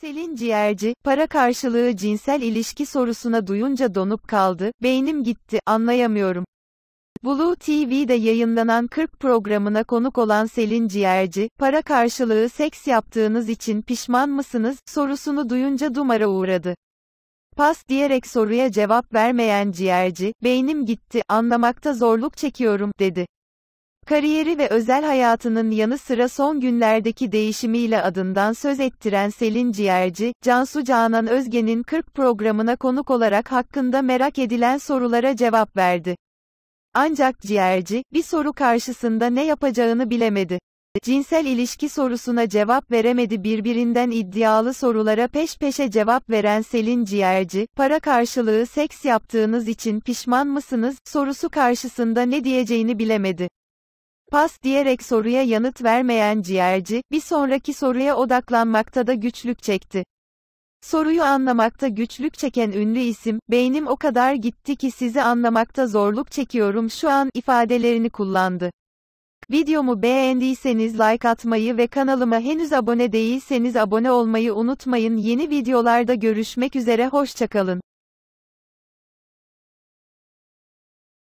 Selin Ciğerci, para karşılığı cinsel ilişki sorusuna duyunca donup kaldı, beynim gitti, anlayamıyorum. Blue TV'de yayınlanan 40 programına konuk olan Selin Ciğerci, para karşılığı seks yaptığınız için pişman mısınız sorusunu duyunca dumara uğradı. Pas diyerek soruya cevap vermeyen ciğerci, beynim gitti, anlamakta zorluk çekiyorum, dedi. Kariyeri ve özel hayatının yanı sıra son günlerdeki değişimiyle adından söz ettiren Selin Ciğerci, Cansu Canan Özge'nin 40 programına konuk olarak hakkında merak edilen sorulara cevap verdi. Ancak Ciğerci, bir soru karşısında ne yapacağını bilemedi. Cinsel ilişki sorusuna cevap veremedi birbirinden iddialı sorulara peş peşe cevap veren Selin Ciğerci, para karşılığı seks yaptığınız için pişman mısınız sorusu karşısında ne diyeceğini bilemedi. Pas diyerek soruya yanıt vermeyen ciğerci, bir sonraki soruya odaklanmakta da güçlük çekti. Soruyu anlamakta güçlük çeken ünlü isim, beynim o kadar gitti ki sizi anlamakta zorluk çekiyorum şu an ifadelerini kullandı. Videomu beğendiyseniz like atmayı ve kanalıma henüz abone değilseniz abone olmayı unutmayın. Yeni videolarda görüşmek üzere hoşçakalın.